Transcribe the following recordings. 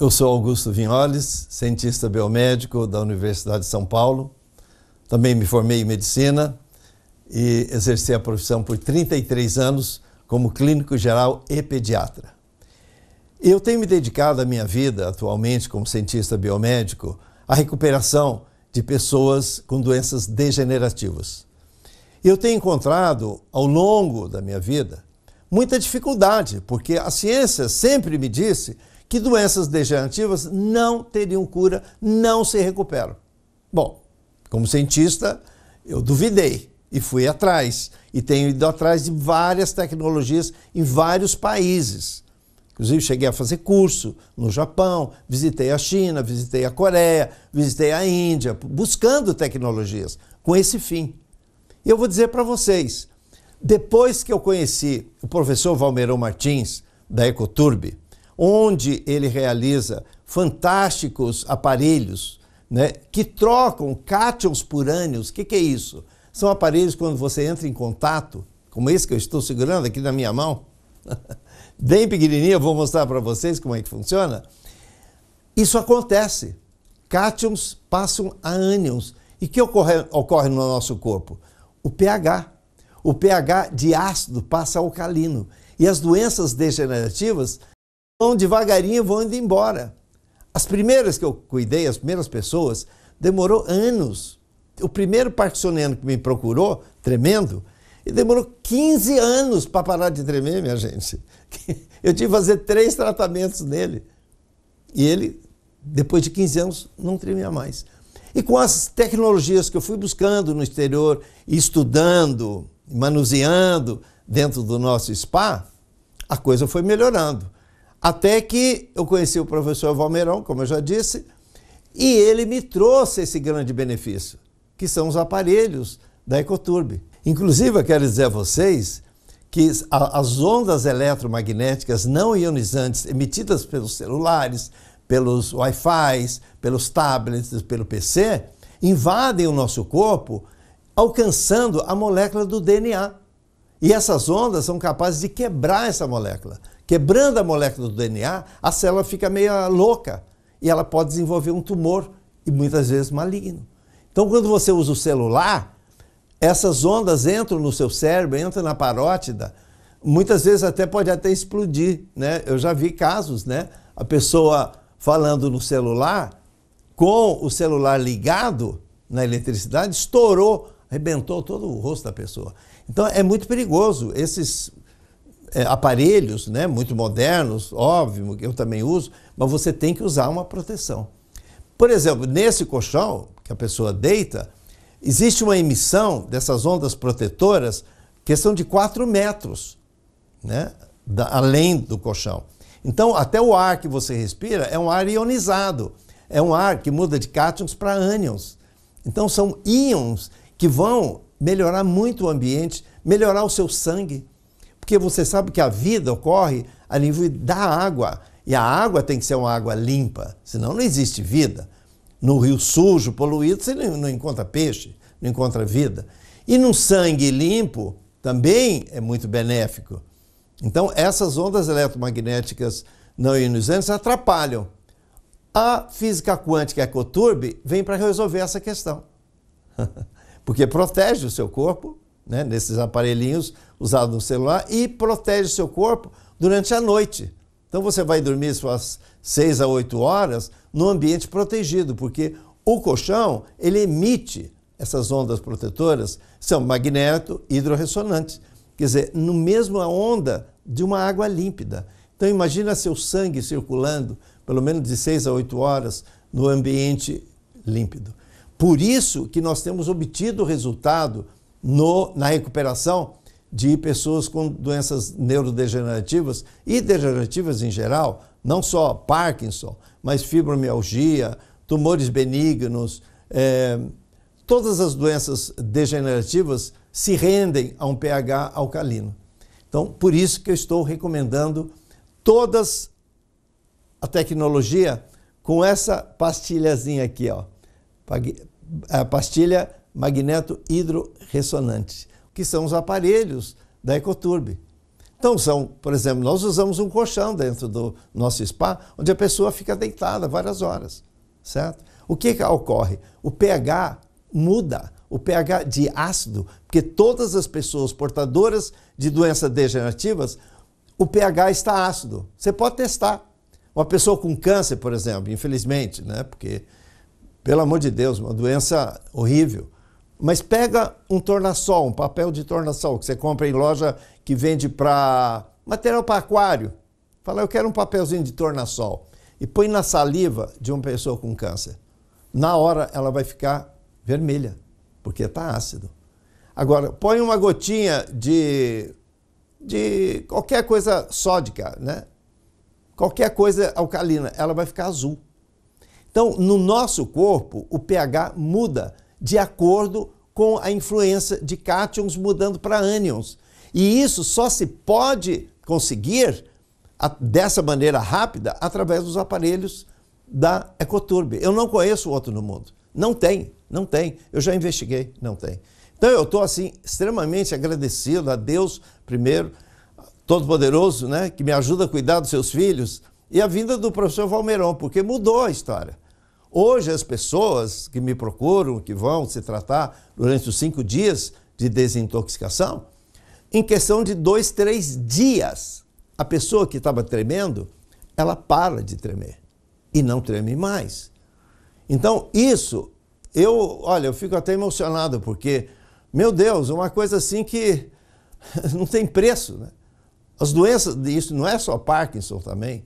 Eu sou Augusto Vinholes, cientista biomédico da Universidade de São Paulo. Também me formei em medicina e exerci a profissão por 33 anos como clínico geral e pediatra. Eu tenho me dedicado a minha vida atualmente como cientista biomédico à recuperação de pessoas com doenças degenerativas. Eu tenho encontrado ao longo da minha vida muita dificuldade, porque a ciência sempre me disse que doenças degenerativas não teriam cura, não se recuperam. Bom, como cientista, eu duvidei e fui atrás. E tenho ido atrás de várias tecnologias em vários países. Inclusive, cheguei a fazer curso no Japão, visitei a China, visitei a Coreia, visitei a Índia, buscando tecnologias com esse fim. E eu vou dizer para vocês: depois que eu conheci o professor Valmeirão Martins, da Ecoturbe, onde ele realiza fantásticos aparelhos né, que trocam cátions por ânions. O que, que é isso? São aparelhos quando você entra em contato, como esse que eu estou segurando aqui na minha mão, bem pequenininho, eu vou mostrar para vocês como é que funciona. Isso acontece. Cátions passam a ânions. E o que ocorre, ocorre no nosso corpo? O pH. O pH de ácido passa a alcalino. E as doenças degenerativas vão devagarinho, vão indo embora. As primeiras que eu cuidei, as primeiras pessoas, demorou anos. O primeiro parkinsoniano que me procurou, tremendo, e demorou 15 anos para parar de tremer, minha gente. Eu tive que fazer três tratamentos nele. E ele, depois de 15 anos, não tremia mais. E com as tecnologias que eu fui buscando no exterior, estudando, manuseando dentro do nosso spa, a coisa foi melhorando. Até que eu conheci o professor Valmeirão, como eu já disse, e ele me trouxe esse grande benefício, que são os aparelhos da Ecoturbe. Inclusive, eu quero dizer a vocês que as ondas eletromagnéticas não ionizantes emitidas pelos celulares, pelos Wi-Fi, pelos tablets, pelo PC, invadem o nosso corpo, alcançando a molécula do DNA. E essas ondas são capazes de quebrar essa molécula, Quebrando a molécula do DNA, a célula fica meio louca e ela pode desenvolver um tumor e muitas vezes maligno. Então, quando você usa o celular, essas ondas entram no seu cérebro, entram na parótida, muitas vezes até pode até explodir, né? Eu já vi casos, né? A pessoa falando no celular, com o celular ligado na eletricidade, estourou, arrebentou todo o rosto da pessoa. Então é muito perigoso esses é, aparelhos né, muito modernos, óbvio, eu também uso, mas você tem que usar uma proteção. Por exemplo, nesse colchão que a pessoa deita, existe uma emissão dessas ondas protetoras, que são de 4 metros, né, da, além do colchão. Então, até o ar que você respira é um ar ionizado, é um ar que muda de cátions para ânions. Então, são íons que vão melhorar muito o ambiente, melhorar o seu sangue, porque você sabe que a vida ocorre a nível da água. E a água tem que ser uma água limpa, senão não existe vida. No rio sujo, poluído, você não encontra peixe, não encontra vida. E no sangue limpo também é muito benéfico. Então, essas ondas eletromagnéticas não ionizantes atrapalham. A física quântica Ecoturbe vem para resolver essa questão. Porque protege o seu corpo né, nesses aparelhinhos usados no celular e protege seu corpo durante a noite. Então você vai dormir suas 6 a 8 horas no ambiente protegido, porque o colchão ele emite essas ondas protetoras, são magneto hidrorressonantes. Quer dizer, no mesmo a onda de uma água límpida. Então imagina seu sangue circulando pelo menos de 6 a 8 horas no ambiente límpido. Por isso que nós temos obtido o resultado no, na recuperação de pessoas com doenças neurodegenerativas e degenerativas em geral, não só Parkinson, mas fibromialgia, tumores benignos, é, todas as doenças degenerativas se rendem a um pH alcalino. Então, por isso que eu estou recomendando todas a tecnologia com essa pastilhazinha aqui, ó. A pastilha magneto hidrorressonante, que são os aparelhos da Ecoturbe. Então são, por exemplo, nós usamos um colchão dentro do nosso spa, onde a pessoa fica deitada várias horas, certo? O que, que ocorre? O pH muda, o pH de ácido, porque todas as pessoas portadoras de doenças degenerativas, o pH está ácido. Você pode testar. Uma pessoa com câncer, por exemplo, infelizmente, né? Porque pelo amor de Deus, uma doença horrível. Mas pega um tornassol, um papel de tornassol que você compra em loja que vende para material para aquário. Fala, eu quero um papelzinho de tornassol. E põe na saliva de uma pessoa com câncer. Na hora ela vai ficar vermelha, porque está ácido. Agora, põe uma gotinha de, de qualquer coisa sódica, né? Qualquer coisa alcalina, ela vai ficar azul. Então, no nosso corpo, o pH muda de acordo com a influência de cátions mudando para ânions. E isso só se pode conseguir a, dessa maneira rápida através dos aparelhos da Ecoturbe. Eu não conheço outro no mundo. Não tem, não tem. Eu já investiguei, não tem. Então eu estou assim extremamente agradecido a Deus primeiro, Todo-Poderoso, né, que me ajuda a cuidar dos seus filhos e a vinda do professor Valmeirão, porque mudou a história. Hoje, as pessoas que me procuram, que vão se tratar durante os cinco dias de desintoxicação, em questão de dois, três dias, a pessoa que estava tremendo, ela para de tremer e não treme mais. Então, isso, eu, olha, eu fico até emocionado, porque, meu Deus, uma coisa assim que não tem preço, né? As doenças, isso não é só Parkinson também.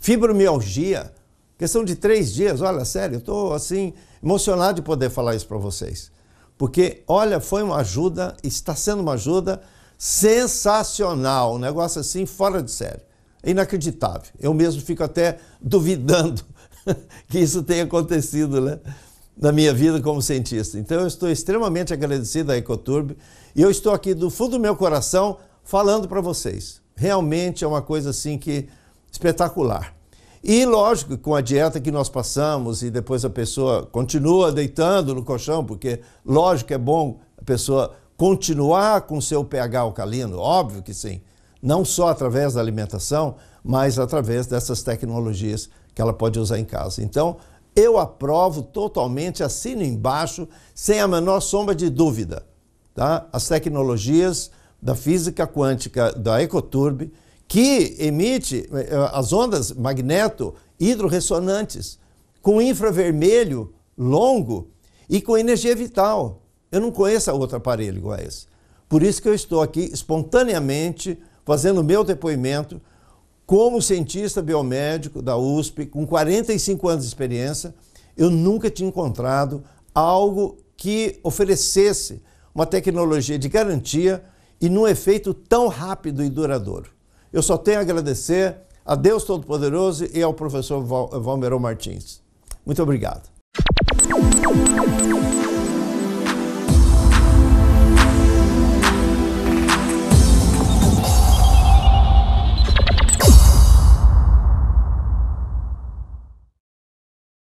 Fibromialgia, Questão de três dias, olha, sério, eu estou assim, emocionado de poder falar isso para vocês. Porque, olha, foi uma ajuda, está sendo uma ajuda sensacional, um negócio assim fora de série, inacreditável. Eu mesmo fico até duvidando que isso tenha acontecido né? na minha vida como cientista. Então, eu estou extremamente agradecido à Ecoturb e eu estou aqui do fundo do meu coração falando para vocês. Realmente é uma coisa assim que espetacular. E lógico, com a dieta que nós passamos e depois a pessoa continua deitando no colchão, porque lógico é bom a pessoa continuar com seu pH alcalino, óbvio que sim, não só através da alimentação, mas através dessas tecnologias que ela pode usar em casa. Então, eu aprovo totalmente, assino embaixo, sem a menor sombra de dúvida, tá? As tecnologias da física quântica da Ecoturbe que emite eh, eh, as ondas magneto hidroressonantes com infravermelho longo e com energia vital. Eu não conheço outro aparelho igual a esse. Por isso que eu estou aqui espontaneamente fazendo o meu depoimento como cientista biomédico da USP, com 45 anos de experiência, eu nunca tinha encontrado algo que oferecesse uma tecnologia de garantia e num efeito tão rápido e duradouro. Eu só tenho a agradecer a Deus Todo-Poderoso e ao professor Val Martins. Muito obrigado.